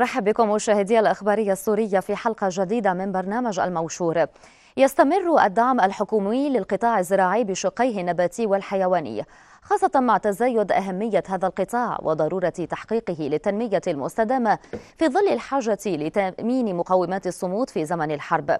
نرحب بكم مشاهدي الإخبارية السورية في حلقة جديدة من برنامج الموشور يستمر الدعم الحكومي للقطاع الزراعي بشقيه النباتي والحيواني خاصة مع تزايد أهمية هذا القطاع وضرورة تحقيقه للتنمية المستدامة في ظل الحاجة لتأمين مقومات الصمود في زمن الحرب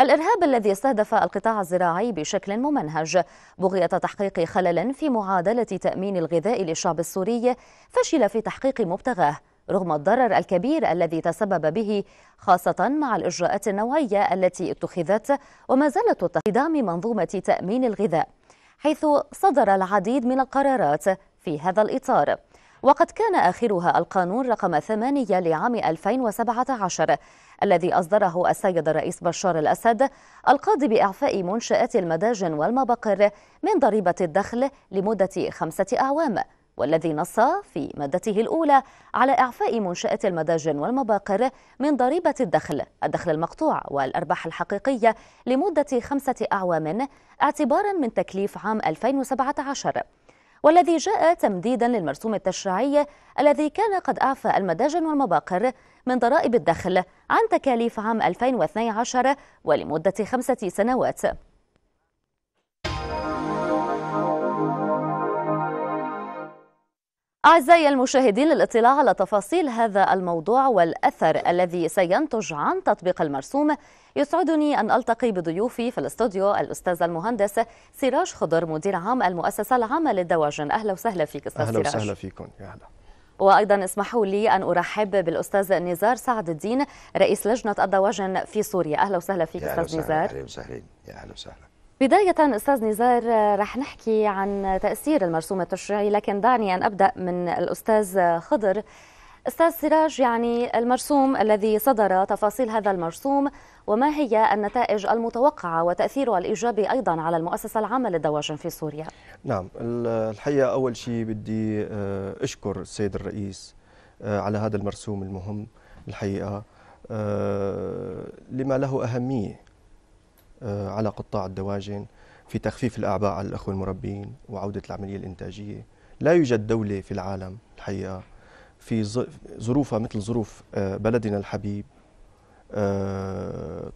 الإرهاب الذي استهدف القطاع الزراعي بشكل ممنهج بغية تحقيق خلل في معادلة تأمين الغذاء للشعب السوري فشل في تحقيق مبتغاه رغم الضرر الكبير الذي تسبب به خاصة مع الإجراءات النوعية التي اتخذت وما زالت لدعم منظومة تأمين الغذاء حيث صدر العديد من القرارات في هذا الإطار وقد كان آخرها القانون رقم 8 لعام 2017 الذي أصدره السيد الرئيس بشار الأسد القاضي بإعفاء منشآت المداجن والمباقر من ضريبة الدخل لمدة خمسة أعوام والذي نص في مادته الأولى على إعفاء منشأة المداجن والمباقر من ضريبة الدخل الدخل المقطوع والأرباح الحقيقية لمدة خمسة أعوام اعتبارا من تكليف عام 2017 والذي جاء تمديدا للمرسوم التشريعي الذي كان قد أعفى المداجن والمباقر من ضرائب الدخل عن تكاليف عام 2012 ولمدة خمسة سنوات أعزائي المشاهدين للاطلاع على تفاصيل هذا الموضوع والأثر الذي سينتج عن تطبيق المرسوم يسعدني أن ألتقي بضيوفي في الاستوديو الأستاذ المهندس سراج خضر مدير عام المؤسسة العامة للدواجن أهلا وسهلا فيك أستاذ أهلا سراج أهلا وسهلا فيكم يا أهلا وايضا اسمحوا لي ان ارحب بالاستاذ نزار سعد الدين رئيس لجنه الدواجن في سوريا اهلا وسهلا فيك استاذ نزار اهلا وسهلا يا اهلا وسهلا بداية أستاذ نزار رح نحكي عن تأثير المرسوم التشريعي لكن دعني أن أبدأ من الأستاذ خضر أستاذ سراج يعني المرسوم الذي صدر تفاصيل هذا المرسوم وما هي النتائج المتوقعة وتأثيرها الإيجابي أيضا على المؤسسة العامة للدواجن في سوريا نعم الحقيقة أول شيء بدي آه، أشكر السيد الرئيس آه، على هذا المرسوم المهم الحقيقة آه، لما له أهمية آه، على قطاع الدواجن في تخفيف الأعباء على الأخوة المربين وعودة العملية الإنتاجية لا يوجد دولة في العالم الحقيقة في ظروفها مثل ظروف آه، بلدنا الحبيب آه،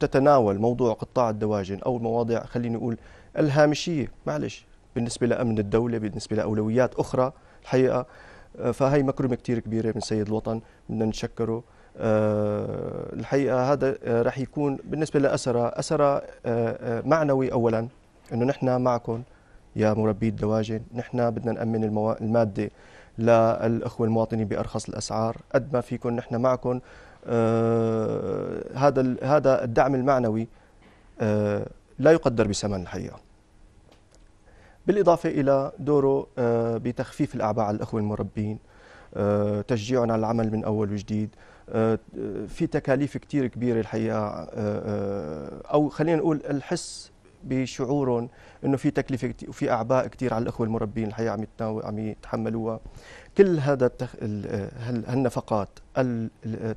تتناول موضوع قطاع الدواجن أو مواضيع خليني أقول الهامشية معلش بالنسبة لأمن الدولة بالنسبة لأولويات أخرى الحقيقة فهي مكرمة كتير كبيرة من سيد الوطن بدنا نشكره آه، الحقيقه هذا آه، راح يكون بالنسبه لاسره اسره آه، معنوي اولا انه نحن معكم يا مربي الدواجن نحن بدنا نامن الماده للاخوه المواطنين بارخص الاسعار قد ما فيكم نحن معكم آه هذا هذا الدعم المعنوي آه لا يقدر بثمن الحقيقه بالاضافه الى دوره آه بتخفيف الاعباء على الاخوه المربين تشجيعهم على العمل من اول وجديد آه، آه، في تكاليف كتير كبيره الحقيقه آه، او خلينا نقول الحس بشعورهم انه في تكلفه كتير وفي اعباء كثير على الاخوه المربين الحقيقه عم عم يتحملوها كل هذا التخ... النفقات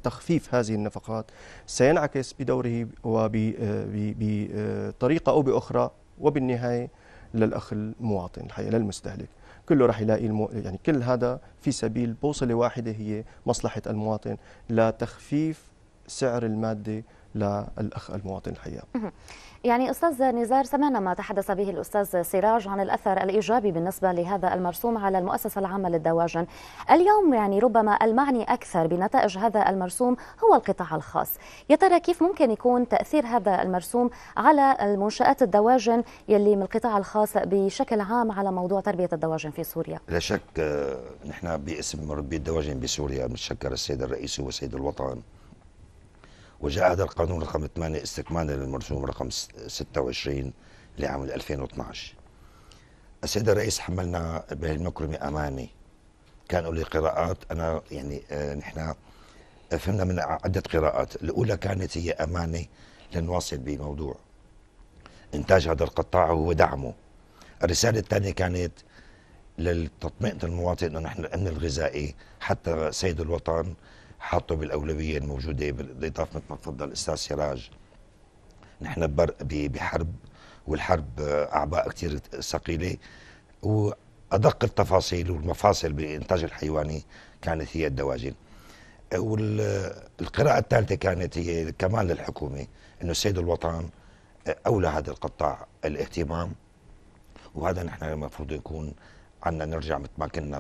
تخفيف هذه النفقات سينعكس بدوره وبطريقه او باخرى وبالنهايه للاخ المواطن الحقيقه للمستهلك كله راح يلاقي المو... يعني كل هذا في سبيل بوصله واحده هي مصلحه المواطن لتخفيف سعر الماده للاخ المواطن الحقيقه يعني استاذ نزار سمعنا ما تحدث به الاستاذ سراج عن الاثر الايجابي بالنسبه لهذا المرسوم على المؤسسه العامه للدواجن اليوم يعني ربما المعني اكثر بنتائج هذا المرسوم هو القطاع الخاص يا ترى كيف ممكن يكون تاثير هذا المرسوم على المنشات الدواجن يلي من القطاع الخاص بشكل عام على موضوع تربيه الدواجن في سوريا لا شك آه، نحن باسم مربي الدواجن بسوريا بنشكر السيد الرئيس والسيد الوطن وجاء هذا القانون رقم 8 استكمالا للمرسوم رقم 26 لعام 2012 السيد الرئيس حملنا بهالمكرمة أمانة كانوا لي قراءات أنا يعني آه، نحن آه، فهمنا من عدة قراءات الأولى كانت هي أمانة لنواصل بموضوع إنتاج هذا القطاع وهو دعمه الرسالة الثانية كانت للتطمئن المواطن أنه نحن الأمن الغذائي حتى سيد الوطن حاطه بالاولويه الموجوده بالاضافه مثل ما تفضل استاذ سراج نحن بحرب والحرب اعباء كثير ثقيله وادق التفاصيل والمفاصل بالانتاج الحيواني كانت هي الدواجن والقراءة الثالثة كانت هي كمان للحكومة أنه السيد الوطن أولى هذا القطاع الاهتمام وهذا نحن المفروض يكون عنا نرجع مثل ما كنا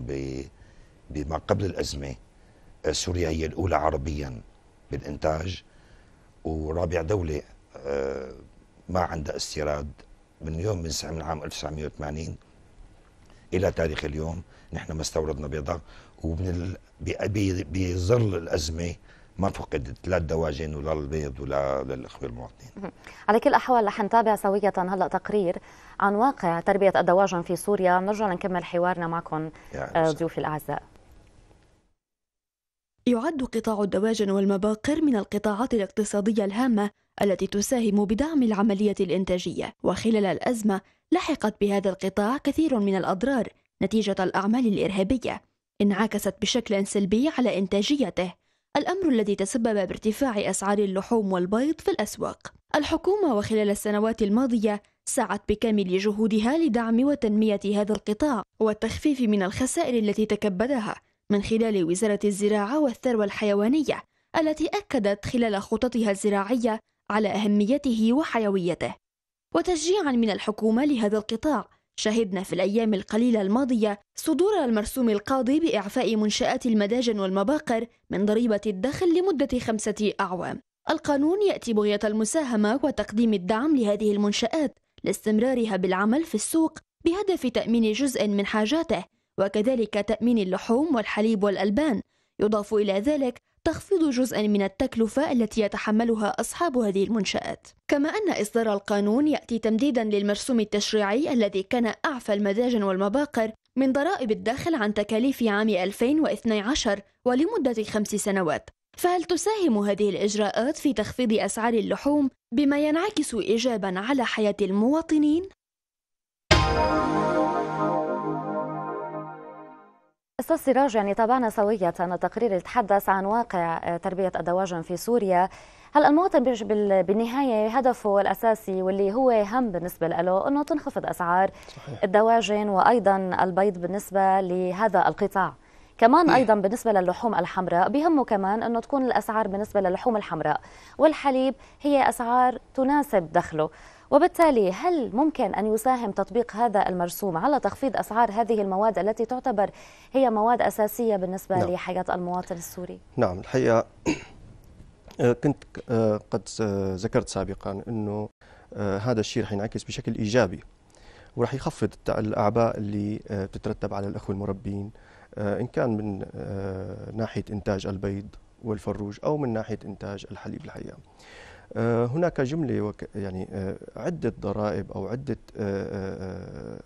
بما قبل الأزمة سوريا هي الأولى عربيا بالإنتاج ورابع دولة آه، ما عندها استيراد من يوم من عام 1980 إلى تاريخ اليوم نحن ما استوردنا بيضة ومن بظل الأزمة ما فقدت لا الدواجن ولا البيض ولا للاخوه المواطنين. على كل الاحوال رح نتابع سويه هلا تقرير عن واقع تربيه الدواجن في سوريا، بنرجع نكمل حوارنا معكم آه، ضيوفي الاعزاء. يعد قطاع الدواجن والمباقر من القطاعات الاقتصادية الهامة التي تساهم بدعم العملية الإنتاجية، وخلال الأزمة لحقت بهذا القطاع كثير من الأضرار نتيجة الأعمال الإرهابية، انعكست بشكل سلبي على إنتاجيته، الأمر الذي تسبب بارتفاع أسعار اللحوم والبيض في الأسواق. الحكومة وخلال السنوات الماضية سعت بكامل جهودها لدعم وتنمية هذا القطاع والتخفيف من الخسائر التي تكبدها من خلال وزارة الزراعة والثروة الحيوانية التي أكدت خلال خططها الزراعية على أهميته وحيويته وتشجيعا من الحكومة لهذا القطاع شهدنا في الأيام القليلة الماضية صدور المرسوم القاضي بإعفاء منشآت المداجن والمباقر من ضريبة الدخل لمدة خمسة أعوام القانون يأتي بغية المساهمة وتقديم الدعم لهذه المنشآت لاستمرارها بالعمل في السوق بهدف تأمين جزء من حاجاته وكذلك تأمين اللحوم والحليب والألبان يضاف إلى ذلك تخفيض جزء من التكلفة التي يتحملها أصحاب هذه المنشآت كما أن إصدار القانون يأتي تمديدا للمرسوم التشريعي الذي كان أعفى المداجن والمباقر من ضرائب الدخل عن تكاليف عام 2012 ولمدة خمس سنوات فهل تساهم هذه الإجراءات في تخفيض أسعار اللحوم بما ينعكس إيجابا على حياة المواطنين؟ أستاذ سراج يعني تابعنا سوية التقرير اللي تحدث عن واقع آه، تربية الدواجن في سوريا هل المواطن بالنهاية هدفه الأساسي واللي هو هم بالنسبة له أنه تنخفض أسعار صحيح. الدواجن وأيضا البيض بالنسبة لهذا القطاع كمان ايضا بالنسبه للحوم الحمراء بهمه كمان انه تكون الاسعار بالنسبه للحوم الحمراء والحليب هي اسعار تناسب دخله وبالتالي هل ممكن أن يساهم تطبيق هذا المرسوم على تخفيض أسعار هذه المواد التي تعتبر هي مواد أساسية بالنسبة نعم. لحياة المواطن السوري؟ نعم الحقيقة آه، كنت آه، قد ذكرت سابقا أنه آه، هذا الشيء رح ينعكس بشكل إيجابي ورح يخفض الأعباء اللي بتترتب على الأخوة المربين إن كان من ناحية إنتاج البيض والفروج أو من ناحية إنتاج الحليب الحقيقة آه، هناك جمله وك يعني آه، عده ضرائب او عده آه،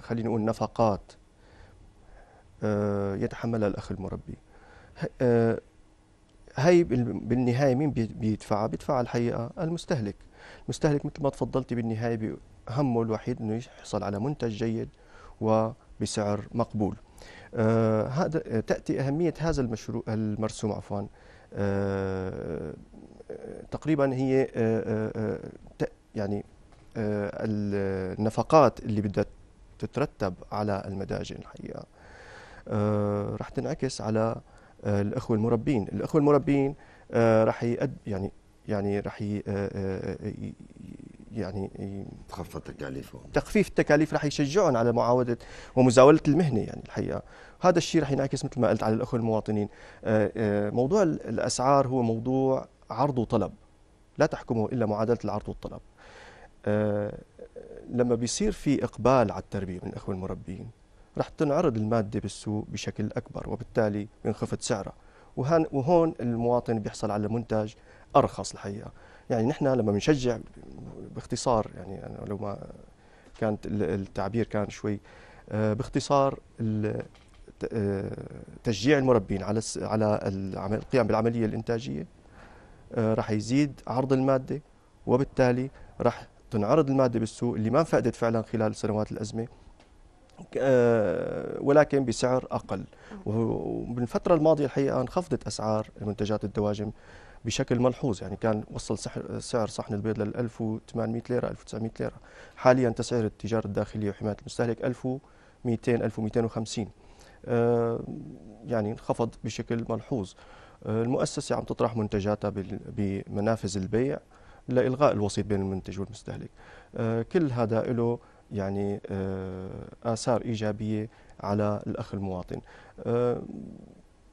خلينا نقول نفقات يتحملها الاخ المربي هي بالنهايه مين بيدفعها بيدفعها الحقيقه المستهلك المستهلك مثل ما تفضلتي بالنهايه همه الوحيد انه يحصل على منتج جيد وبسعر مقبول هذا تاتي اهميه هذا المشروع المرسوم عفوا آه، تقريبا هي آه، آه، يعني النفقات اللي بدها تترتب على المداجن الحقيقه رح تنعكس على الاخوه المربين الاخوه المربين رح يعني يعني رح يعني تخفض التكاليف تخفيف التكاليف رح يشجعهم على معاوده ومزاوله المهنه يعني الحقيقه هذا الشيء رح ينعكس مثل ما قلت على الاخوه المواطنين آه، آه، موضوع الاسعار هو موضوع عرض وطلب لا تحكمه الا معادله العرض والطلب آه، لما بيصير في اقبال على التربيه من الاخوه المربين رح تنعرض الماده بالسوق بشكل اكبر وبالتالي بينخفض سعرها وهون المواطن بيحصل على منتج ارخص الحقيقه يعني نحن لما بنشجع باختصار يعني أنا لو ما كانت التعبير كان شوي آه، باختصار آه، تشجيع المربين على على القيام بالعمليه الانتاجيه آه، راح يزيد عرض الماده وبالتالي راح تنعرض الماده بالسوق اللي ما انفقدت فعلا خلال سنوات الازمه ولكن بسعر اقل وبالفتره الماضيه الحقيقه انخفضت اسعار منتجات الدواجن بشكل ملحوظ يعني كان وصل سحر سعر صحن البيض لل 1800 ليره 1900 ليره حاليا تسعير التجاره الداخليه وحمايه المستهلك 1200 1250 آه يعني انخفض بشكل ملحوظ آه المؤسسه عم تطرح منتجاتها بمنافذ البيع لالغاء الوسيط بين المنتج والمستهلك آه كل هذا له يعني آه، اثار ايجابيه على الاخ المواطن آه،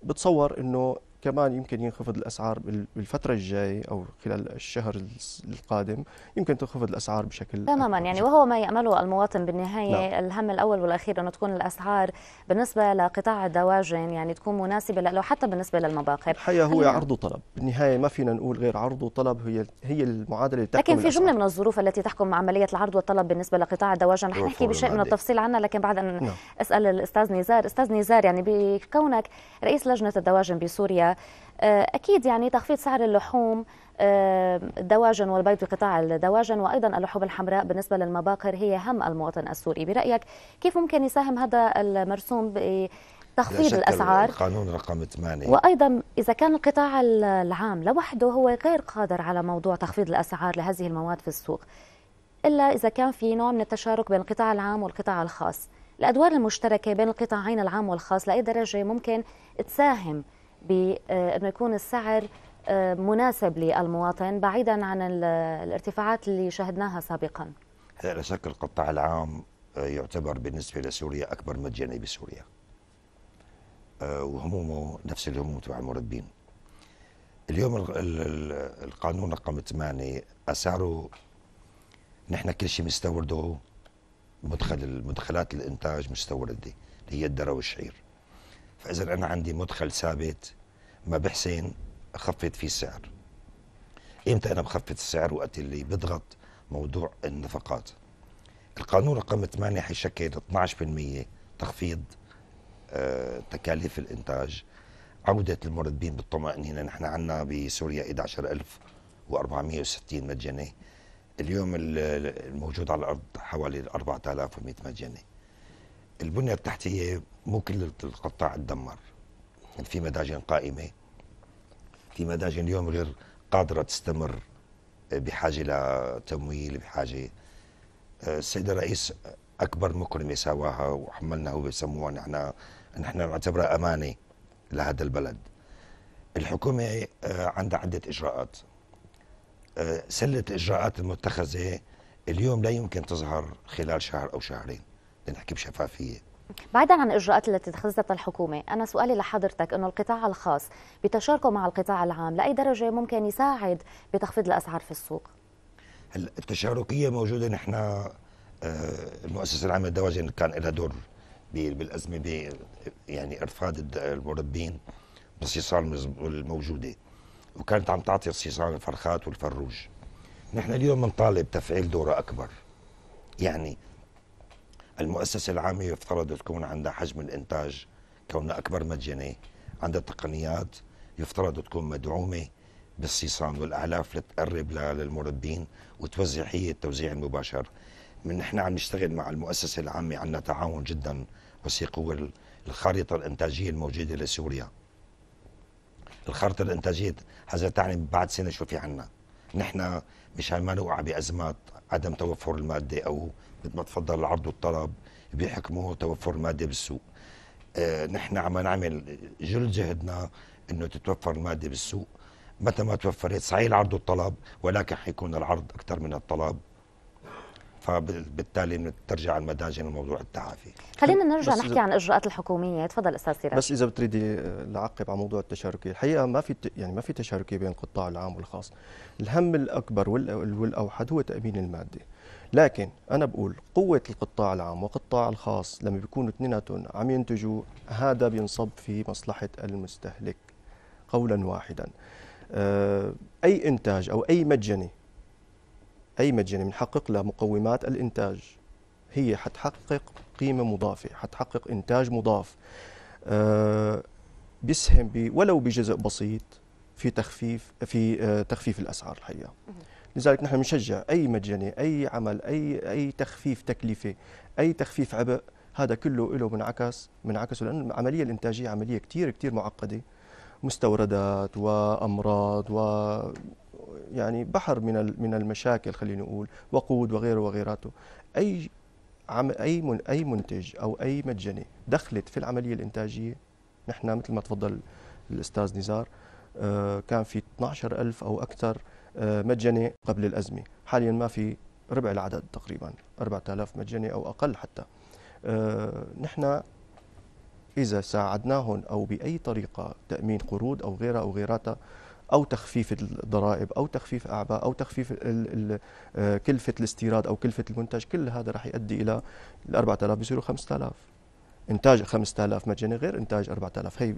بتصور انه كمان يمكن ينخفض الاسعار بالفتره الجايه او خلال الشهر القادم يمكن تنخفض الاسعار بشكل تماما يعني وهو ما يامله المواطن بالنهايه لا. نعم. الهم الاول والاخير انه تكون الاسعار بالنسبه لقطاع الدواجن يعني تكون مناسبه له حتى بالنسبه للمباقر الحقيقه هو أنا... عرض وطلب بالنهايه ما فينا نقول غير عرض وطلب هي هي المعادله اللي لكن في جمله من الظروف التي تحكم عمليه العرض والطلب بالنسبه لقطاع الدواجن رح نحكي بشيء من التفصيل عنها لكن بعد ان نعم. اسال الاستاذ نزار استاذ نزار يعني بكونك رئيس لجنه الدواجن بسوريا آه، اكيد يعني تخفيض سعر اللحوم الدواجن آه، والبيض في قطاع الدواجن وايضا اللحوم الحمراء بالنسبه للمباقر هي هم المواطن السوري برايك كيف ممكن يساهم هذا المرسوم تخفيض الاسعار القانون رقم 8 وايضا اذا كان القطاع العام لوحده هو غير قادر على موضوع تخفيض الاسعار لهذه المواد في السوق الا اذا كان في نوع من التشارك بين القطاع العام والقطاع الخاص الادوار المشتركه بين القطاعين العام والخاص لاي درجه ممكن تساهم بأنه يكون السعر آه، مناسب للمواطن بعيدا عن الارتفاعات اللي شهدناها سابقا لا شك القطاع العام آه، يعتبر بالنسبة لسوريا أكبر مجاني بسوريا آه، وهمومه نفس الهموم تبع المربين اليوم القانون رقم 8 أسعاره نحن كل شيء مستورده مدخل مدخلات الانتاج مستورده اللي هي الدره والشعير فاذا انا عندي مدخل ثابت ما بحسن اخفض فيه السعر امتى انا بخفض السعر وقت اللي بضغط موضوع النفقات القانون رقم 8 حيشكل 12% تخفيض آه، تكاليف الانتاج عودة المرتبين بالطمأنينة نحن عندنا بسوريا 11460 مجنة اليوم الموجود على الأرض حوالي 4100 مجنة البنية التحتية مو كل القطاع تدمر في مداجن قائمة في مداجن اليوم غير قادرة تستمر آه، بحاجة لتمويل بحاجة آه، السيد الرئيس أكبر مكرمة سواها وحملنا هو بسموها نحن نحن نعتبرها أمانة لهذا البلد الحكومة آه، عندها عدة إجراءات سلة الإجراءات المتخذة اليوم لا يمكن تظهر خلال شهر أو شهرين لنحكي بشفافيه بعيدا عن الاجراءات التي اتخذتها الحكومه انا سؤالي لحضرتك انه القطاع الخاص بتشاركه مع القطاع العام لاي درجه ممكن يساعد بتخفيض الاسعار في السوق التشاركيه موجوده نحن آه، المؤسسه العامه للدواجن كان لها دور بالازمه ب يعني ارفاد المربين بالصيصال الموجوده وكانت عم تعطي الصيصال الفرخات والفروج نحن اليوم بنطالب تفعيل دوره اكبر يعني المؤسسة العامة يفترض تكون عندها حجم الإنتاج كونها أكبر مدينة عندها تقنيات يفترض تكون مدعومة بالصيصان والأعلاف لتقرب للمربين وتوزع هي التوزيع المباشر من نحن عم نشتغل مع المؤسسة العامة عندنا تعاون جدا وثيق هو الخارطة الإنتاجية الموجودة لسوريا الخارطة الإنتاجية هذا تعني بعد سنة شو في عنا نحن مشان ما نوقع بأزمات عدم توفر المادة أو مثل ما تفضل العرض والطلب بيحكموه توفر الماده بالسوق آه نحن عم نعمل جل جهدنا انه تتوفر الماده بالسوق متى ما توفرت صحيح العرض والطلب ولكن حيكون العرض اكثر من الطلب فبالتالي بترجع المداجن الموضوع التعافي خلينا نرجع نحكي عن الاجراءات الحكوميه تفضل استاذ سيرات بس اذا بتريدي لعقب على موضوع التشاركيه الحقيقه ما في يعني ما في تشاركيه بين القطاع العام والخاص الهم الاكبر والاوحد هو تامين الماده لكن انا بقول قوه القطاع العام والقطاع الخاص لما بيكونوا اثنيناتهم عم ينتجوا هذا بينصب في مصلحه المستهلك قولا واحدا آه، اي انتاج او اي مجني اي مجني بنحقق لها مقومات الانتاج هي حتحقق قيمه مضافه حتحقق انتاج مضاف آه، بيسهم ولو بجزء بسيط في تخفيف في آه، تخفيف الاسعار الحقيقه لذلك نحن بنشجع اي مجاني اي عمل اي اي تخفيف تكلفه اي تخفيف عبء هذا كله له منعكس منعكسه لانه العمليه الانتاجيه عمليه كثير كثير معقده مستوردات وامراض و يعني بحر من من المشاكل خلينا نقول وقود وغيره وغيراته اي عم اي من اي منتج او اي متجنه دخلت في العمليه الانتاجيه نحن مثل ما تفضل الاستاذ نزار آه، كان في 12000 او اكثر مجاني قبل الأزمة حاليا ما في ربع العدد تقريبا 4000 مجاني أو أقل حتى آه، نحن إذا ساعدناهم أو بأي طريقة تأمين قروض أو غيرها أو غيراتها أو تخفيف الضرائب أو تخفيف أعباء أو تخفيف آه، كلفة الاستيراد أو كلفة المنتج كل هذا رح يؤدي إلى ال 4000 بيصيروا 5000 إنتاج 5000 مجاني غير إنتاج 4000 هي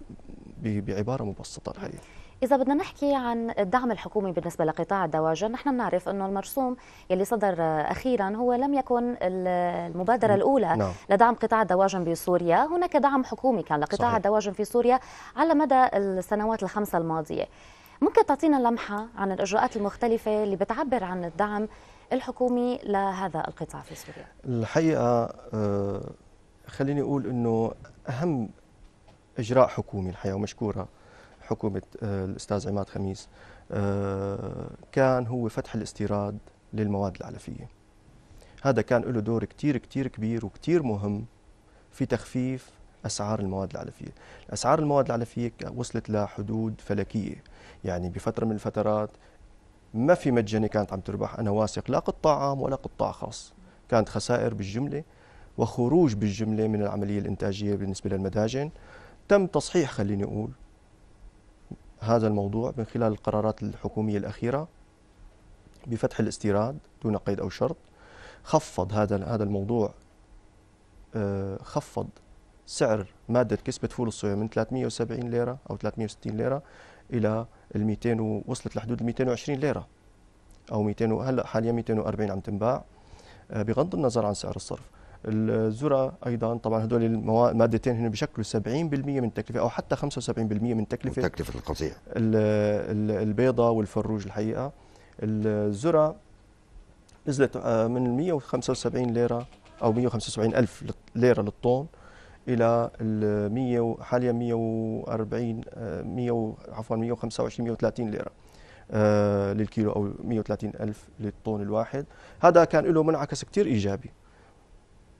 بعبارة مبسطة الحقيقة إذا بدنا نحكي عن الدعم الحكومي بالنسبة لقطاع الدواجن نحن بنعرف أنه المرسوم يلي صدر أخيرا هو لم يكن المبادرة نعم. الأولى نعم. لدعم قطاع الدواجن بسوريا هناك دعم حكومي كان لقطاع صحيح. الدواجن في سوريا على مدى السنوات الخمسة الماضية ممكن تعطينا لمحة عن الإجراءات المختلفة اللي بتعبر عن الدعم الحكومي لهذا القطاع في سوريا الحقيقة آه، خليني أقول أنه أهم إجراء حكومي الحقيقة ومشكورة حكومه آه، الاستاذ عماد خميس آه، كان هو فتح الاستيراد للمواد العلفيه هذا كان له دور كتير كتير كبير وكتير مهم في تخفيف اسعار المواد العلفيه اسعار المواد العلفيه وصلت لحدود فلكيه يعني بفتره من الفترات ما في مجانة كانت عم تربح انا واثق لا قطاع عام ولا قطاع خاص كانت خسائر بالجمله وخروج بالجمله من العمليه الانتاجيه بالنسبه للمداجن تم تصحيح خليني اقول هذا الموضوع من خلال القرارات الحكومية الأخيرة بفتح الاستيراد دون قيد أو شرط خفض هذا هذا الموضوع آه، خفض سعر مادة كسبة فول الصويا من 370 ليرة أو 360 ليرة إلى ال 200 وصلت لحدود ال 220 ليرة أو 200 هلا حاليا 240 عم تنباع آه، بغض النظر عن سعر الصرف الذره ايضا طبعا هذول المادتين هنا بيشكلوا 70% من التكلفه او حتى 75% من تكلفه تكلفه القطيع البيضه والفروج الحقيقه الذره نزلت آه، من 175 ليره او 175 الف ليره للطن الى ال 100 حاليا 140 100 آه، عفوا 125 130 ليره آه، للكيلو او 130 الف للطن الواحد هذا كان له منعكس كثير ايجابي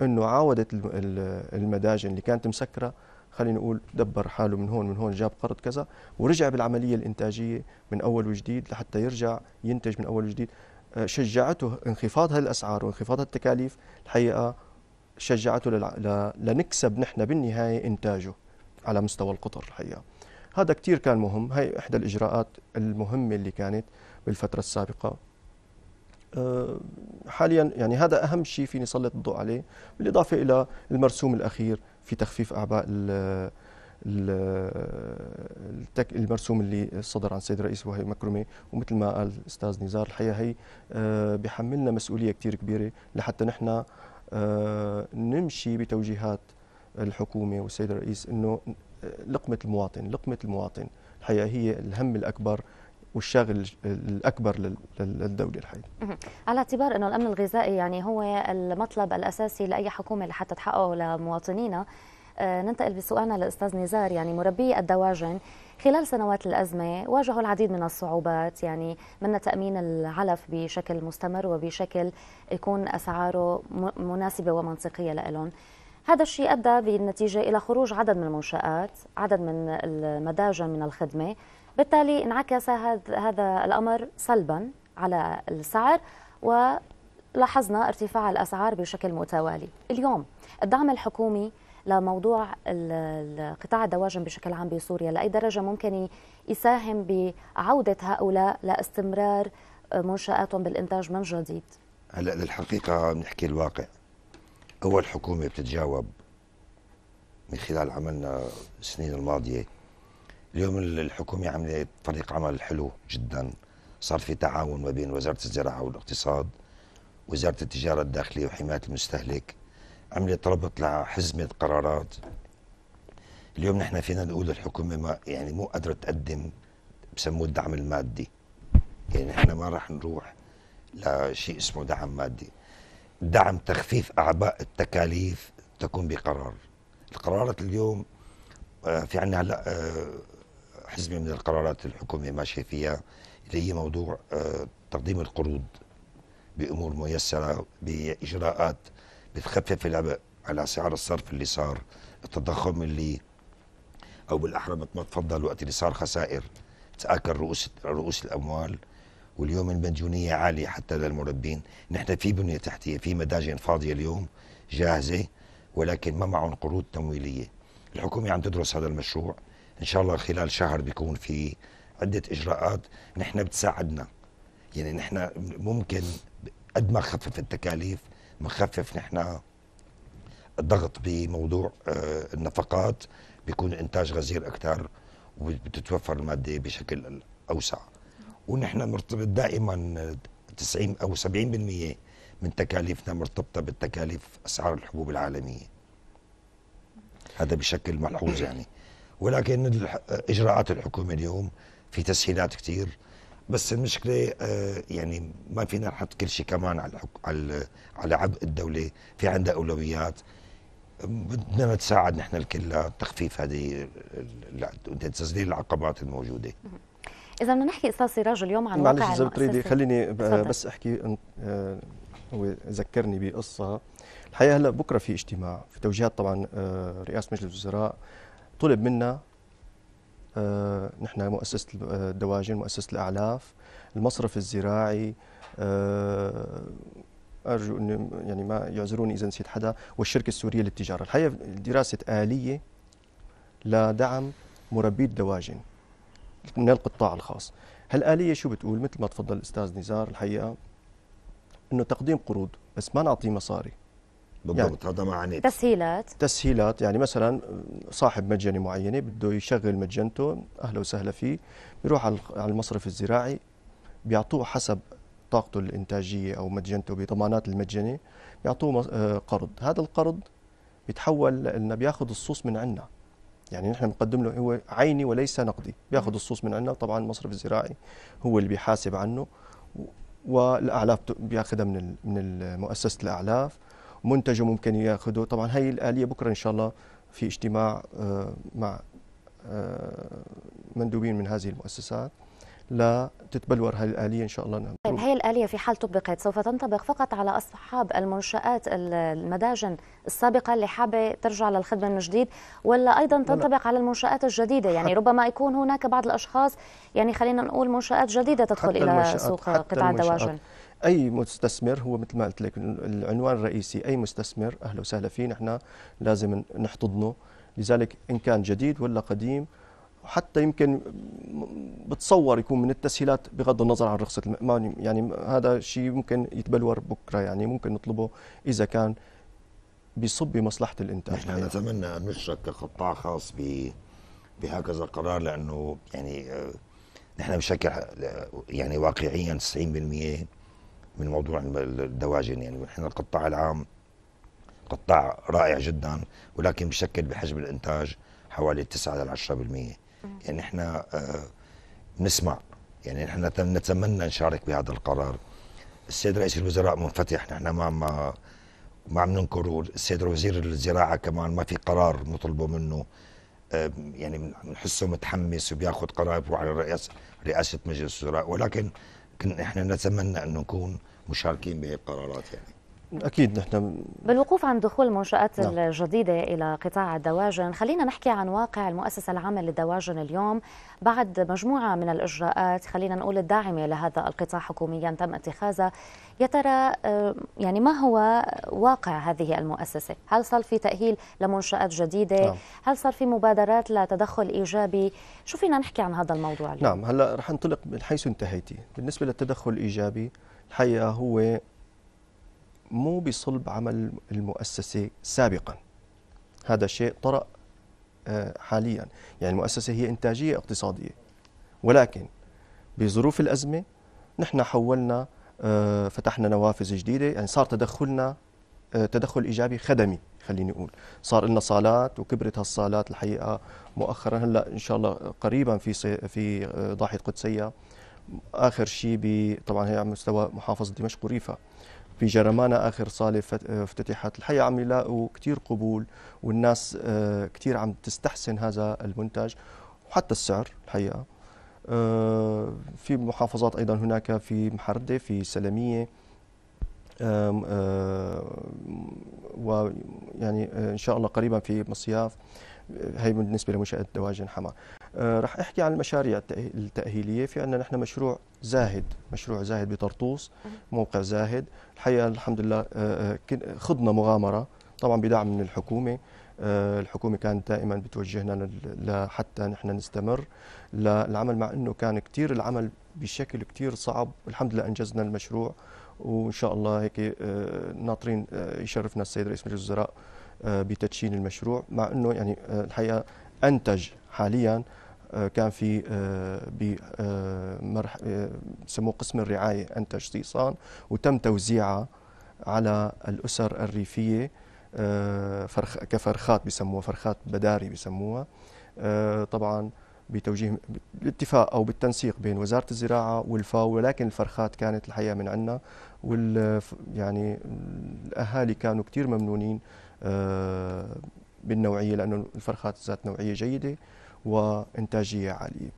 انه عاودت المداجن اللي كانت مسكره خلينا نقول دبر حاله من هون من هون جاب قرض كذا ورجع بالعمليه الانتاجيه من اول وجديد لحتى يرجع ينتج من اول وجديد آه، شجعته انخفاض هالاسعار وانخفاض هالتكاليف الحقيقه شجعته لنكسب نحن بالنهايه انتاجه على مستوى القطر الحقيقه هذا كثير كان مهم هي احدى الاجراءات المهمه اللي كانت بالفتره السابقه حاليا يعني هذا اهم شيء فيني نسلط الضوء عليه بالاضافه الى المرسوم الاخير في تخفيف اعباء ال التك المرسوم اللي صدر عن السيد الرئيس وهي مكرمه ومثل ما قال الاستاذ نزار الحقيقه هي آه، بحملنا مسؤوليه كثير كبيره لحتى نحن آه، نمشي بتوجيهات الحكومه والسيد الرئيس انه آه، لقمه المواطن لقمه المواطن الحقيقه هي الهم الاكبر والشاغل الاكبر للدوله الحاليه. على اعتبار انه الامن الغذائي يعني هو المطلب الاساسي لاي حكومه لحتى تحققه لمواطنينا آه، ننتقل بسؤالنا للاستاذ نزار يعني مربي الدواجن خلال سنوات الازمه واجهوا العديد من الصعوبات يعني من تامين العلف بشكل مستمر وبشكل يكون اسعاره مناسبه ومنطقيه لهم. هذا الشيء ادى بالنتيجه الى خروج عدد من المنشات، عدد من المداجن من الخدمه، بالتالي انعكس هذا هذا الأمر سلبا على السعر ولاحظنا ارتفاع الأسعار بشكل متوالي اليوم الدعم الحكومي لموضوع قطاع الدواجن بشكل عام بسوريا لأي درجة ممكن يساهم بعودة هؤلاء لاستمرار منشآتهم بالإنتاج من جديد هلا للحقيقة بنحكي الواقع أول حكومة بتتجاوب من خلال عملنا السنين الماضية اليوم الحكومه عملت فريق عمل حلو جدا صار في تعاون ما بين وزاره الزراعه والاقتصاد وزاره التجاره الداخليه وحمايه المستهلك عملت ربط لحزمه قرارات اليوم نحن فينا نقول الحكومه ما يعني مو قادره تقدم بسموه الدعم المادي يعني نحن ما راح نروح لشيء اسمه دعم مادي دعم تخفيف اعباء التكاليف تكون بقرار القرارات اليوم آه، في عندنا هلا آه، حزب من القرارات الحكومة ماشية فيها اللي هي موضوع آه، تقديم القروض بأمور ميسرة بإجراءات بتخفف العبء على سعر الصرف اللي صار التضخم اللي أو بالأحرى مثل ما تفضل وقت اللي صار خسائر تآكل رؤوس رؤوس الأموال واليوم المديونية عالية حتى للمربين نحن في بنية تحتية في مداجن فاضية اليوم جاهزة ولكن ما معهم قروض تمويلية الحكومة عم تدرس هذا المشروع ان شاء الله خلال شهر بيكون في عده اجراءات نحن بتساعدنا يعني نحن ممكن قد ما خفف التكاليف بنخفف نحن الضغط بموضوع آه، النفقات بيكون انتاج غزير اكثر وبتتوفر الماده بشكل اوسع ونحن مرتبط دائما 90 او 70% من تكاليفنا مرتبطه بالتكاليف اسعار الحبوب العالميه هذا بشكل ملحوظ يعني ولكن اجراءات الحكومه اليوم في تسهيلات كثير بس المشكله آه، يعني ما فينا نحط كل شيء كمان على على على عبء الدوله في عندها اولويات بدنا نتساعد نحن الكل تخفيف هذه تسجيل العقبات الموجوده اذا بدنا نحكي استاذ سراج اليوم عن معلش اذا بتريدي خليني آه، بس احكي آه، هو ذكرني بقصه الحقيقه هلا بكره في اجتماع في توجيهات طبعا رئاسه مجلس الوزراء طلب منا آه، نحن مؤسسة آه، الدواجن مؤسسة الأعلاف المصرف الزراعي آه، أرجو أن يعني ما يعذروني إذا نسيت حدا والشركة السورية للتجارة الحقيقة دراسة آلية لدعم مربي الدواجن من القطاع الخاص هالآلية شو بتقول مثل ما تفضل الأستاذ نزار الحقيقة أنه تقديم قروض بس ما نعطيه مصاري بالضبط يعني هذا معناته تسهيلات تسهيلات يعني مثلا صاحب مجنه معينه بده يشغل مجنته اهلا وسهلا فيه بيروح على المصرف الزراعي بيعطوه حسب طاقته الانتاجيه او مجنته بضمانات المجنه بيعطوه آه، قرض هذا القرض بيتحول لانه بياخذ الصوص من عندنا يعني نحن بنقدم له هو عيني وليس نقدي بياخذ الصوص من عندنا طبعا المصرف الزراعي هو اللي بيحاسب عنه والاعلاف بياخذها من من مؤسسه الاعلاف منتجه ممكن ياخده طبعا هي الآلية بكرة إن شاء الله في اجتماع آه، مع آه، مندوبين من هذه المؤسسات لا تتبلور هذه الآلية إن شاء الله نعم. طيب هي الآلية في حال طبقت سوف تنطبق فقط على أصحاب المنشآت المداجن السابقة اللي حابة ترجع للخدمة من جديد ولا أيضا تنطبق لا. على المنشآت الجديدة يعني ربما يكون هناك بعض الأشخاص يعني خلينا نقول منشآت جديدة تدخل إلى سوق قطاع الدواجن اي مستثمر هو مثل ما قلت لك العنوان الرئيسي اي مستثمر اهلا وسهلا فيه نحن لازم نحتضنه لذلك ان كان جديد ولا قديم وحتى يمكن بتصور يكون من التسهيلات بغض النظر عن رخصه الم... يعني هذا شيء ممكن يتبلور بكره يعني ممكن نطلبه اذا كان بيصب بمصلحه الانتاج نحن نتمنى ان نشرك كقطاع خاص ب بهكذا قرار لانه يعني آه، نحن بشكل يعني واقعيا 90% من موضوع الدواجن يعني نحن القطاع العام قطاع رائع جدا ولكن بشكل بحجم الانتاج حوالي 9 ل 10% يعني نحن بنسمع آه، يعني نحن نتمنى نشارك بهذا القرار السيد رئيس الوزراء منفتح نحن ما ما ما عم ننكر السيد وزير الزراعه كمان ما في قرار نطلبه منه آه، يعني بنحسه متحمس وبياخذ قرار على رئاسه رئاسه مجلس الوزراء ولكن كنا احنا نتمنى ان نكون مشاركين بهي القرارات يعني اكيد نحن بالوقوف عن دخول المنشات نعم. الجديده الى قطاع الدواجن خلينا نحكي عن واقع المؤسسه العامه للدواجن اليوم بعد مجموعه من الاجراءات خلينا نقول الداعمه لهذا القطاع حكوميا تم اتخاذها يا ترى آه، يعني ما هو واقع هذه المؤسسه هل صار في تاهيل لمنشات جديده نعم. هل صار في مبادرات لتدخل ايجابي شو فينا نحكي عن هذا الموضوع اليوم؟ نعم هلا رح انطلق من حيث انتهيتي بالنسبه للتدخل الايجابي الحقيقه هو مو بصلب عمل المؤسسة سابقا هذا شيء طرأ آه، حاليا يعني المؤسسة هي إنتاجية اقتصادية ولكن بظروف الأزمة نحن حولنا آه، فتحنا نوافذ جديدة يعني صار تدخلنا آه، تدخل إيجابي خدمي خليني أقول صار لنا صالات وكبرت هالصالات الحقيقة مؤخرا هلأ إن شاء الله قريبا في في ضاحية قدسية آخر شيء طبعا هي على مستوى محافظة دمشق وريفها في جرمانا اخر صاله افتتحت الحقيقه عم يلاقوا كثير قبول والناس آه، كثير عم تستحسن هذا المنتج وحتى السعر الحقيقه آه، في محافظات ايضا هناك في محرده في سلميه آه، ويعني ان شاء الله قريبا في مصياف هي بالنسبه لمنشاه دواجن حما آه، راح احكي عن المشاريع التاهيليه في عندنا نحن مشروع زاهد مشروع زاهد بطرطوس موقع زاهد الحقيقه الحمد لله آه، آه، خضنا مغامره طبعا بدعم من الحكومه الحكومة كانت دائما بتوجهنا لحتى نحن نستمر للعمل مع أنه كان كثير العمل بشكل كثير صعب الحمد لله أنجزنا المشروع وإن شاء الله هيك ناطرين يشرفنا السيد رئيس مجلس الوزراء بتدشين المشروع مع أنه يعني الحقيقة أنتج حاليا آه، كان في آه، بمرح آه، سموه قسم الرعايه انتج صيصان وتم توزيعها على الاسر الريفيه فرخ كفرخات بسموها فرخات بداري بسموها طبعا بتوجيه بالاتفاق او بالتنسيق بين وزاره الزراعه والفاو ولكن الفرخات كانت الحقيقه من عندنا وال يعني الاهالي كانوا كثير ممنونين بالنوعيه لانه الفرخات ذات نوعيه جيده وإنتاجية عالية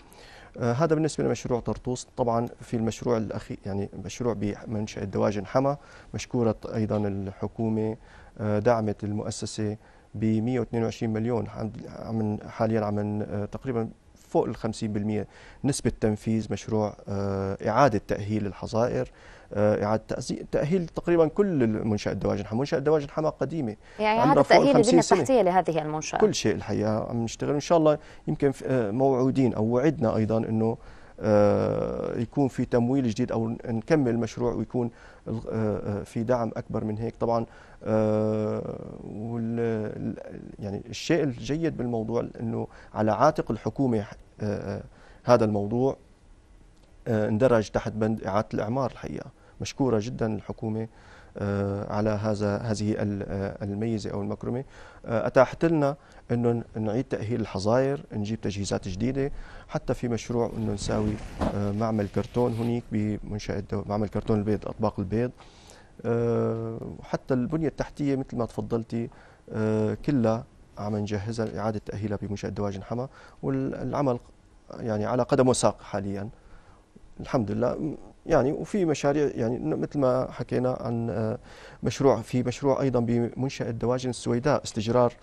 آه، هذا بالنسبه لمشروع طرطوس طبعا في المشروع الاخير يعني مشروع بمنشاه دواجن حما مشكوره ايضا الحكومه آه، دعمت المؤسسه ب 122 مليون حاليا عم آه، تقريبا فوق ال 50% نسبة تنفيذ مشروع آه، إعادة تأهيل الحظائر آه، إعادة تأهيل تقريبا كل منشأة دواجن حما منشأة دواجن حما قديمة يعني إعادة تأهيل البنية التحتية لهذه المنشأة كل شيء الحقيقة عم نشتغل إن شاء الله يمكن آه، موعودين أو وعدنا أيضا أنه يكون في تمويل جديد او نكمل المشروع ويكون في دعم اكبر من هيك طبعا آه، وال يعني الشيء الجيد بالموضوع انه على عاتق الحكومه آه، آه، هذا الموضوع اندرج تحت بند اعاده الاعمار الحقيقه مشكوره جدا الحكومه على هذا هذه الميزه او المكرمه اتاحت لنا انه نعيد تاهيل الحظاير نجيب تجهيزات جديده حتى في مشروع انه نساوي معمل كرتون هنيك بمنشاه معمل كرتون البيض اطباق البيض وحتى آه، البنية التحتية مثل ما تفضلتي آه، كلها عم نجهزها لإعادة تأهيلها بمنشأة دواجن حما والعمل يعني على قدم وساق حاليا الحمد لله يعني وفي مشاريع يعني مثل ما حكينا عن آه، مشروع في مشروع ايضا بمنشاه دواجن السويداء استجرار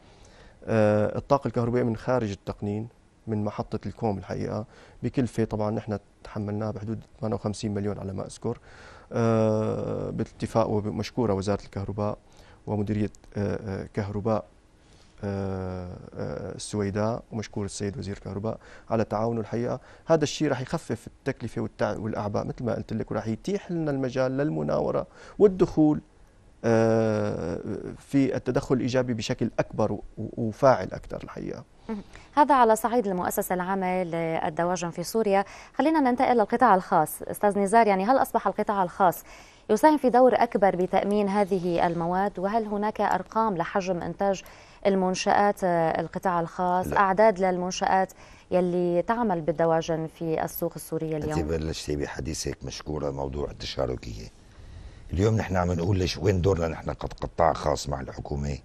الطاقه الكهربائيه من خارج التقنين من محطه الكوم الحقيقه بكلفه طبعا نحن تحملناها بحدود 58 مليون على ما اذكر آه، بالاتفاق ومشكوره وزاره الكهرباء ومديريه آه، آه، كهرباء السويداء ومشكور السيد وزير الكهرباء على تعاونه الحقيقه هذا الشيء راح يخفف التكلفه والاعباء مثل ما قلت لك وراح يتيح لنا المجال للمناوره والدخول آه، في التدخل الايجابي بشكل اكبر وفاعل اكثر الحقيقه. هذا على صعيد المؤسسه العامه للدواجن في سوريا، خلينا ننتقل للقطاع الخاص، استاذ نزار يعني هل اصبح القطاع الخاص يساهم في دور اكبر بتامين هذه المواد وهل هناك ارقام لحجم انتاج المنشات آه، القطاع الخاص، لا. اعداد للمنشات يلي تعمل بالدواجن في السوق السوريه اليوم؟ انت بلشتي بحديثك مشكوره موضوع التشاركيه. اليوم نحن عم نقول ليش وين دورنا نحن قد قطاع خاص مع الحكومه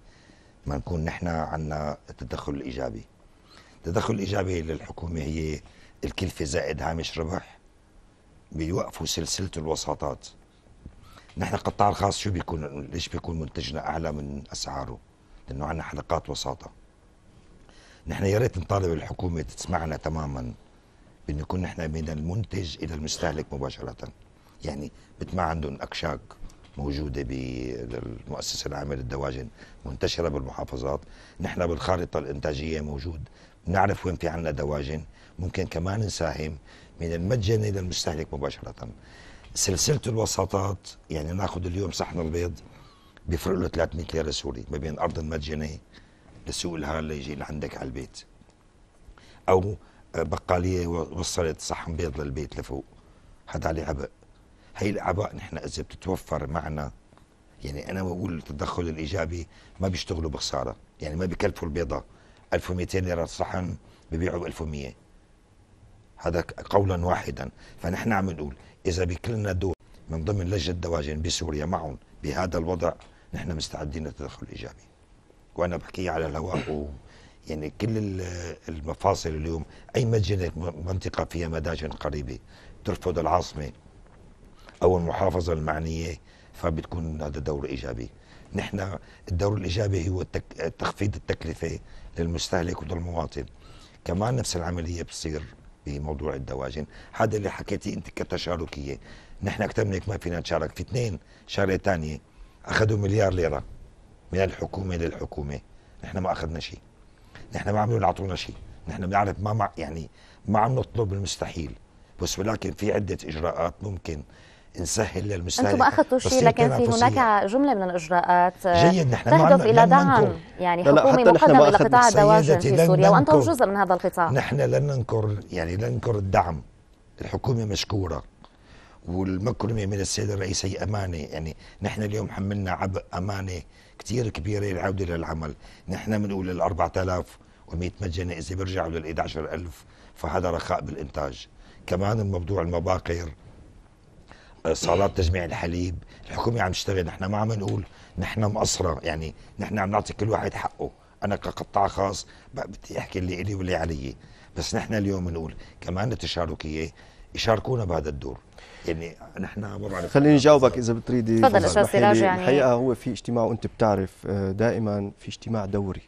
ما نكون نحن عندنا التدخل الايجابي التدخل الايجابي للحكومه هي الكلفه زائد هامش ربح بيوقفوا سلسله الوساطات نحن القطاع الخاص شو بيكون ليش بيكون منتجنا اعلى من اسعاره؟ لانه عندنا حلقات وساطه نحن يا ريت نطالب الحكومه تسمعنا تماما بانه يكون نحن من المنتج الى المستهلك مباشره يعني ما عندهم اكشاك موجودة بالمؤسسة العامة للدواجن منتشرة بالمحافظات نحن بالخارطة الإنتاجية موجود نعرف وين في عنا دواجن ممكن كمان نساهم من إلى للمستهلك مباشرة سلسلة الوساطات يعني ناخذ اليوم صحن البيض بيفرق له 300 ليرة سوري ما بين أرض المجاني لسوق الهان اللي يجي لعندك على البيت أو بقالية وصلت صحن بيض للبيت لفوق هذا عليه عبء هي الاعباء نحن اذا بتتوفر معنا يعني انا بقول التدخل الايجابي ما بيشتغلوا بخساره يعني ما بيكلفوا البيضه 1200 ليره صحن ببيعوا ب 1100 هذا قولا واحدا فنحن عم نقول اذا بكلنا دور من ضمن لجنه دواجن بسوريا معهم بهذا الوضع نحن مستعدين للتدخل الايجابي وانا بحكي على الهواء يعني كل المفاصل اليوم اي مدينه منطقه فيها مداجن قريبه ترفض العاصمه او المحافظه المعنيه فبتكون هذا دور ايجابي نحن الدور الايجابي هو التك... تخفيض التكلفه للمستهلك وللمواطن كمان نفس العمليه بتصير بموضوع الدواجن هذا اللي حكيتي انت كتشاركيه نحن اكثر من هيك ما فينا نشارك في اثنين شغله ثانيه اخذوا مليار ليره من الحكومه للحكومه نحن ما اخذنا شيء نحن ما عم اعطونا شيء نحن بنعرف ما مع يعني ما عم نطلب المستحيل بس ولكن في عده اجراءات ممكن نسهل للمستهلك انتم ما اخذتوا شيء لكن في هناك جمله من الاجراءات جيد نحن تهدف الى دعم يعني حكومي مقدم الى قطاع الدواجن في سوريا وانتم جزء من هذا القطاع نحن لن ننكر يعني لن ننكر الدعم الحكومه مشكوره والمكرمه من السيد الرئيس هي امانه يعني نحن اليوم حملنا عبء امانه كثير كبيره للعوده للعمل نحن بنقول ال 4000 و100 مجنه اذا بيرجعوا لل 11000 فهذا رخاء بالانتاج كمان الموضوع المباقر صالات تجميع الحليب الحكومه عم تشتغل نحن ما عم نقول نحن مقصره يعني نحن عم نعطي كل واحد حقه انا كقطاع خاص بدي احكي اللي الي واللي علي بس نحن اليوم بنقول كمان التشاركيه يشاركونا بهذا الدور يعني نحن ما بعرف خليني جاوبك اذا بتريدي تفضل استاذ سراج يعني الحقيقه هو في اجتماع وانت بتعرف آه، دائما في اجتماع دوري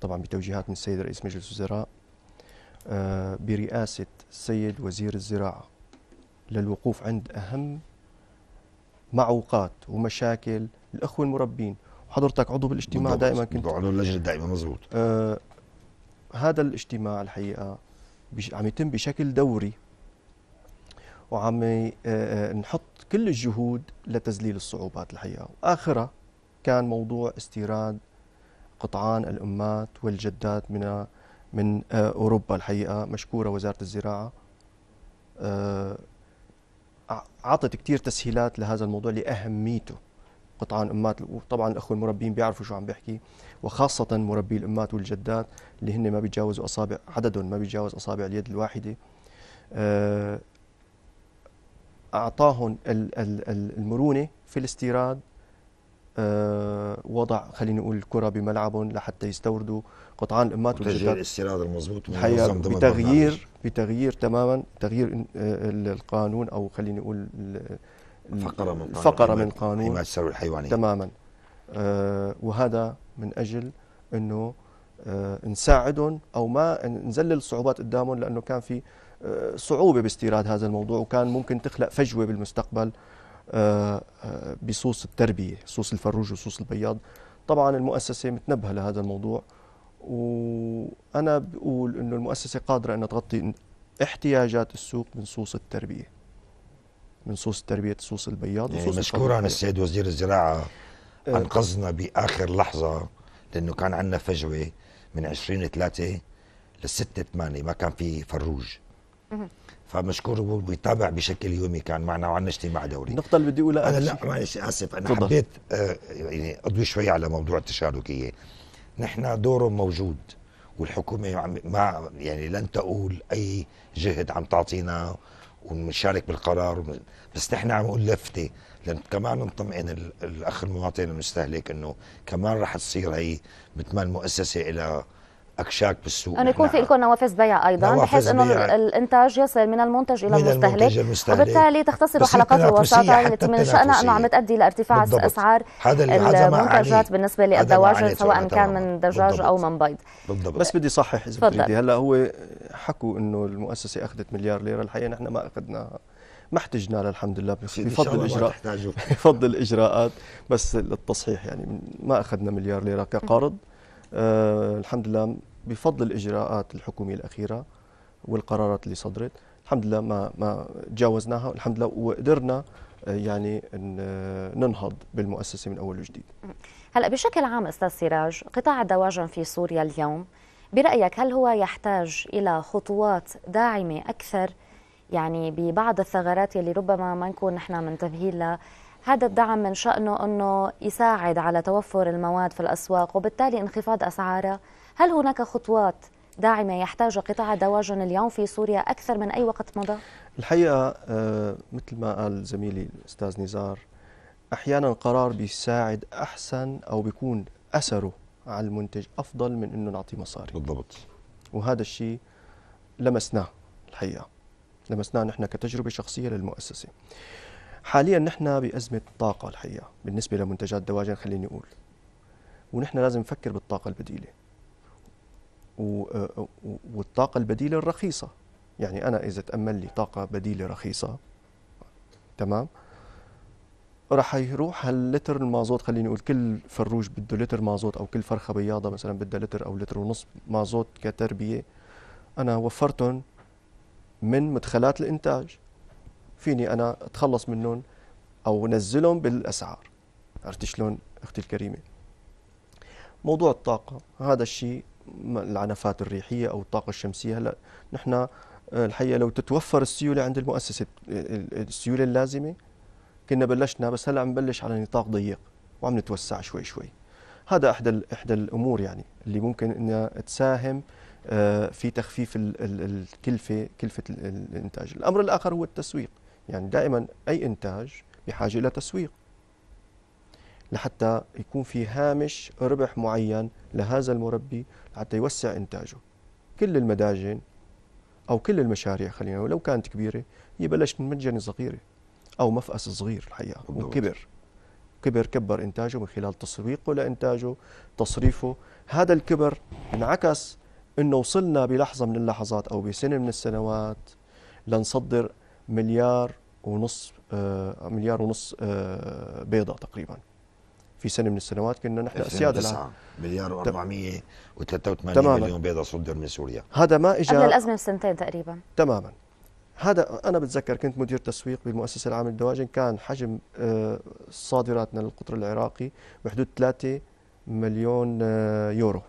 طبعا بتوجيهات من السيد رئيس مجلس الوزراء آه، برئاسه السيد وزير الزراعه للوقوف عند أهم معوقات ومشاكل الأخوة المربين وحضرتك عضو بالاجتماع دائما كنت عضو اللجنة الدائمة مزبوط آه هذا الاجتماع الحقيقة عم يتم بشكل دوري وعم آه،, آه نحط كل الجهود لتذليل الصعوبات الحقيقة وآخرها كان موضوع استيراد قطعان الأمات والجدات من من آه أوروبا الحقيقة مشكورة وزارة الزراعة آه اعطت كثير تسهيلات لهذا الموضوع لاهميته قطعان امات وطبعا الاخوه المربين بيعرفوا شو عم بحكي وخاصه مربي الامات والجدات اللي هن ما بيتجاوزوا اصابع عددهم ما بيتجاوز اصابع اليد الواحده آه، اعطاهم المرونه في الاستيراد آه، وضع خليني نقول الكره بملعبهم لحتى يستوردوا قطعان الامات وتشجيع الاستيراد المضبوط بتغيير بتغيير تماما تغيير آه، القانون او خليني نقول فقره من قانون فقره من قانون حمايه الثروه الحيوانيه تماما آه، وهذا من اجل انه نساعدهم او ما نذلل الصعوبات قدامهم لانه كان في صعوبه باستيراد هذا الموضوع وكان ممكن تخلق فجوه بالمستقبل آه، آه، بصوص التربية صوص الفروج وصوص البياض طبعا المؤسسة متنبهة لهذا الموضوع وأنا بقول أنه المؤسسة قادرة أنها تغطي احتياجات السوق من صوص التربية من صوص التربية صوص البياض يعني وصوص مشكور عن السيد وزير الزراعة آه. أنقذنا بآخر لحظة لأنه كان عندنا فجوة من 20 3 لل 6 8 ما كان في فروج فمشكور هو بيتابع بشكل يومي كان معنا وعندنا اجتماع دوري النقطة اللي بدي أقولها أنا لا معلش آسف أنا فضل. حبيت آه، يعني أضوي شوي على موضوع التشاركية نحن دوره موجود والحكومة ما يعني لن تقول أي جهد عم تعطينا ونشارك بالقرار بس نحن عم نقول لفتة لأن كمان نطمئن الأخ المواطن المستهلك أنه كمان رح تصير هي مثل ما المؤسسة إلى اكشاك بالسوق انه يكون في لكم نوافذ بيع ايضا بحيث انه الانتاج يصل من المنتج الى المستهلك, المستهلك وبالتالي تختصر حلقات الوساطه التي من شانها انه عم تؤدي لارتفاع بالضبط. اسعار المنتجات بالنسبه للدواجن سواء كان من دجاج بالضبط. او من بيض بالضبط. بس بدي صحح اذا بدي هلا هو حكوا انه المؤسسه اخذت مليار ليره الحقيقه نحن ما اخذناها ما احتجنا الحمد لله بفضل الاجراء بفضل الاجراءات بس للتصحيح يعني ما اخذنا مليار ليره كقرض آه الحمد لله بفضل الاجراءات الحكوميه الاخيره والقرارات اللي صدرت الحمد لله ما ما تجاوزناها الحمد لله وقدرنا آه، يعني آه، ننهض بالمؤسسه من اول وجديد هلا بشكل عام استاذ سراج قطاع الدواجن في سوريا اليوم برايك هل هو يحتاج الى خطوات داعمه اكثر يعني ببعض الثغرات اللي ربما ما نكون نحن منتبهين لها هذا الدعم من شأنه أنه يساعد على توفر المواد في الأسواق وبالتالي انخفاض أسعارها هل هناك خطوات داعمة يحتاج قطاع الدواجن اليوم في سوريا أكثر من أي وقت مضى؟ الحقيقة آه، مثل ما قال زميلي الأستاذ نزار أحيانا قرار بيساعد أحسن أو بيكون أثره على المنتج أفضل من أنه نعطيه مصاري بالضبط وهذا الشيء لمسناه الحقيقة لمسناه نحن كتجربة شخصية للمؤسسة حاليا نحن بازمه طاقه الحقيقه بالنسبه لمنتجات دواجن خليني اقول ونحن لازم نفكر بالطاقه البديله آه، آه، والطاقه البديله الرخيصه يعني انا اذا تامل لي طاقه بديله رخيصه تمام راح يروح هاللتر المازوت خليني اقول كل فروج بده لتر مازوت او كل فرخه بياضه مثلا بدها لتر او لتر ونص مازوت كتربيه انا وفرتهم من مدخلات الانتاج فيني انا اتخلص منهم او نزلهم بالاسعار عرفت شلون اختي الكريمه موضوع الطاقه هذا الشيء العنفات الريحيه او الطاقه الشمسيه هلا نحن آه، الحقيقه لو تتوفر السيوله عند المؤسسه السيوله اللازمه كنا بلشنا بس هلا عم نبلش على نطاق ضيق وعم نتوسع شوي شوي هذا احدى احدى الامور يعني اللي ممكن انها تساهم آه، في تخفيف الكلفه كلفه الانتاج الامر الاخر هو التسويق يعني دائما أي إنتاج بحاجة إلى تسويق لحتى يكون في هامش ربح معين لهذا المربي حتى يوسع إنتاجه كل المداجن أو كل المشاريع خلينا ولو كانت كبيرة هي بلشت من متجنة صغيرة أو مفأس صغير الحقيقة وكبر كبر كبر إنتاجه من خلال تسويقه لإنتاجه تصريفه هذا الكبر انعكس أنه وصلنا بلحظة من اللحظات أو بسنة من السنوات لنصدر مليار ونص آه، مليار ونص آه، بيضه تقريبا في سنه من السنوات كنا نحن اسياد العالم مليار و483 مليون بيضه صدر من سوريا هذا ما اجى قبل الازمه بسنتين تقريبا تماما هذا انا بتذكر كنت مدير تسويق بالمؤسسه العامه للدواجن كان حجم آه، صادراتنا للقطر العراقي بحدود 3 مليون يورو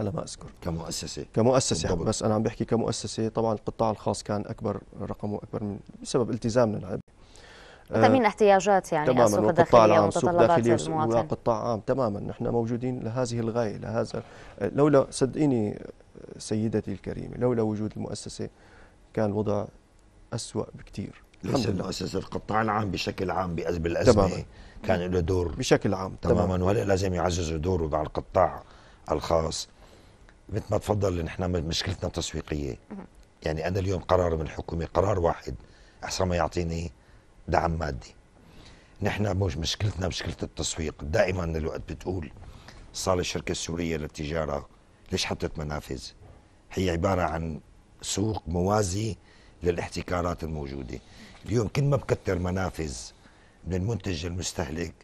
أنا ما اذكر كمؤسسه كمؤسسه بالضبط. بس انا عم بحكي كمؤسسه طبعا القطاع الخاص كان اكبر رقمه اكبر من بسبب التزامنا تامين آه، احتياجات يعني تماما السوق الداخليه العام سوق داخلي وقطاع عام تماما نحن موجودين لهذه الغايه لهذا آه، لولا صدقيني سيدتي الكريمه لولا وجود المؤسسه كان الوضع أسوأ بكثير ليس المؤسسه القطاع العام بشكل عام بأزمة الأزمة كان له دور بشكل عام تماما, تماماً. وهلا لازم يعززوا دوره مع القطاع الخاص مثل ما تفضل نحن مشكلتنا تسويقيه يعني انا اليوم قرار من الحكومه قرار واحد احسن ما يعطيني دعم مادي نحن مش مشكلتنا مشكله التسويق دائما الوقت بتقول صار الشركه السوريه للتجاره ليش حطت منافذ هي عباره عن سوق موازي للاحتكارات الموجوده اليوم كل ما بكثر منافذ من المنتج للمستهلك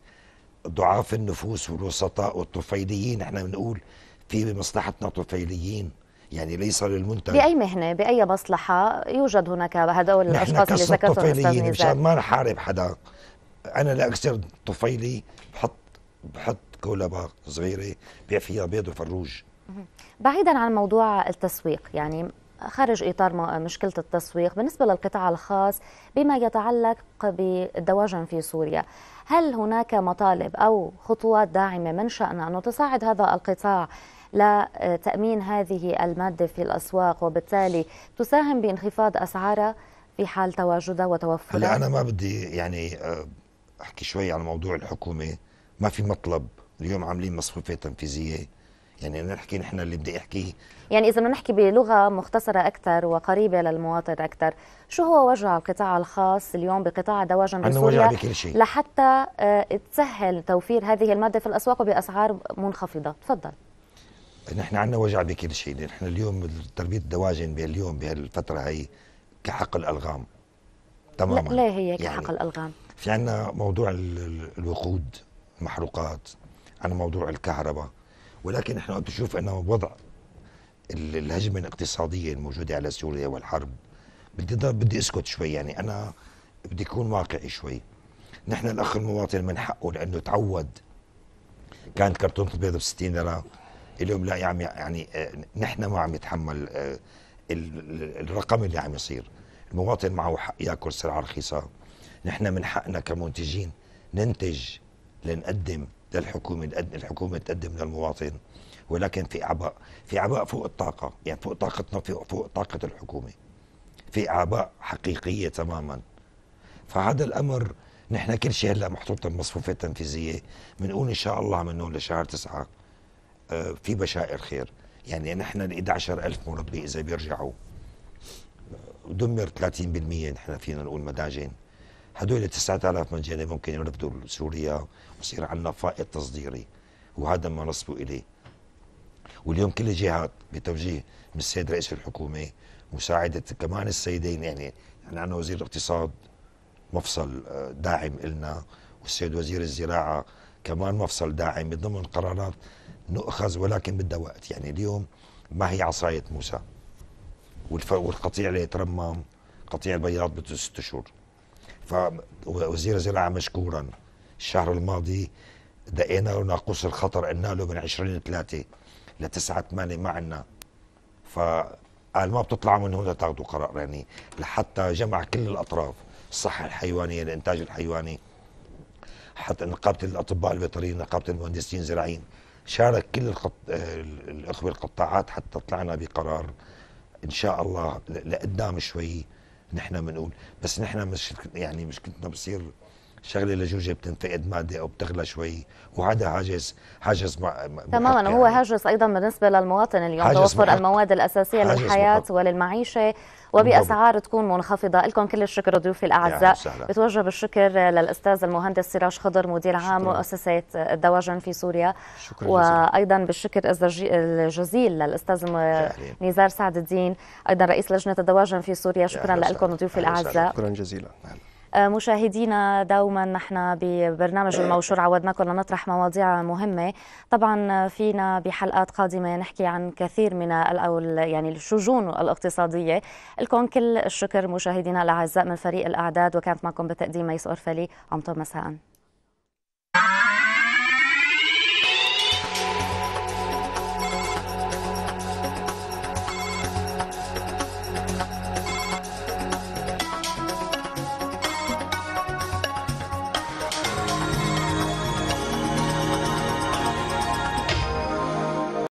ضعاف النفوس والوسطاء والطفيليين احنا بنقول في مصلحتنا طفيليين يعني ليس للمنتج بأي مهنة بأي مصلحة يوجد هناك هذول الأشخاص اللي ذكرتهم طفيليين مشان ما نحارب حدا أنا لا اكسر طفيلي بحط بحط كولبا صغيرة بيع فيها بيض وفروج بعيدا عن موضوع التسويق يعني خارج اطار مشكله التسويق بالنسبه للقطاع الخاص بما يتعلق بالدواجن في سوريا هل هناك مطالب او خطوات داعمه من شانها انه تساعد هذا القطاع لتأمين آه، هذه المادة في الأسواق وبالتالي تساهم بانخفاض أسعارها في حال تواجدها وتوفرها هلا أنا ما بدي يعني آه، أحكي شوي عن موضوع الحكومة ما في مطلب اليوم عاملين مصفوفة تنفيذية يعني نحكي نحن اللي بدي احكيه يعني اذا بدنا نحكي بلغه مختصره اكثر وقريبه للمواطن اكثر شو هو وجع القطاع الخاص اليوم بقطاع دواجن بسوريا لحتى آه، تسهل توفير هذه الماده في الاسواق وباسعار منخفضه تفضل نحن عندنا وجع بكل شيء نحن اليوم تربيه الدواجن اليوم بهالفتره هي كحق الالغام تماما لا, هي كحق يعني الالغام في عندنا موضوع الوقود المحروقات عندنا موضوع الكهرباء ولكن نحن تشوف انه وضع الهجمه الاقتصاديه الموجوده على سوريا والحرب بدي بدي اسكت شوي يعني انا بدي اكون واقعي شوي نحن الاخ المواطن من حقه لانه تعود كانت كرتونه البيض ب 60 ليره اليوم لا يعني يعني نحن ما عم يتحمل آه، الرقم اللي عم يصير المواطن معه حق ياكل سلعه رخيصه نحن من حقنا كمنتجين ننتج لنقدم للحكومه الحكومه تقدم للمواطن ولكن في اعباء في اعباء فوق الطاقه يعني فوق طاقتنا فوق طاقه الحكومه في اعباء حقيقيه تماما فهذا الامر نحن كل شيء هلا محطوط بالمصفوفه التنفيذيه بنقول ان شاء الله من هون لشهر تسعه آه، في بشائر خير يعني نحن ال 11000 مربي اذا بيرجعوا دمر 30% نحن فينا نقول مداجن هدول ال 9000 مجاني ممكن يرفضوا سوريا ويصير عندنا فائض تصديري وهذا ما نصبوا اليه واليوم كل الجهات بتوجيه من السيد رئيس الحكومه مساعده كمان السيدين يعني نحن عندنا وزير الاقتصاد مفصل آه، داعم النا والسيد وزير الزراعه كمان مفصل داعم ضمن قرارات نؤخذ ولكن بدها وقت يعني اليوم ما هي عصاية موسى والقطيع اللي يترمم قطيع البياض بده ست شهور فوزير الزراعة مشكورا الشهر الماضي دقينا له ناقوس الخطر قلنا له من 20 3 ل 9 8 ما عندنا فقال ما بتطلعوا من هنا تاخذوا قرار يعني لحتى جمع كل الاطراف الصحه الحيوانيه الانتاج الحيواني حتى نقابه الاطباء البيطريين نقابه المهندسين الزراعيين شارك كل القط... آه، الاخوه القطاعات حتى طلعنا بقرار ان شاء الله لقدام شوي نحن بنقول بس نحن مش يعني مشكلتنا بصير شغله لجوجه بتنفقد ماده او بتغلى شوي وهذا هاجس هاجس تماما يعني. هو هاجس ايضا بالنسبه للمواطن اليوم توفر المواد الاساسيه للحياه وللمعيشه وباسعار تكون منخفضه لكم كل الشكر ضيوفي الاعزاء بتوجه بالشكر للاستاذ المهندس سراج خضر مدير عام مؤسسه الدواجن في سوريا شكرا وايضا بالشكر الجزيل للاستاذ نزار سعد الدين ايضا رئيس لجنه الدواجن في سوريا شكرا لكم ضيوفي الاعزاء شكرا جزيلا مشاهدينا دوما نحن ببرنامج الموشور عودناكم لنطرح مواضيع مهمه طبعا فينا بحلقات قادمه نحكي عن كثير من يعني الشجون الاقتصاديه لكم كل الشكر مشاهدينا الاعزاء من فريق الاعداد وكانت معكم بتقديم ميس اورفلي عمتم مساء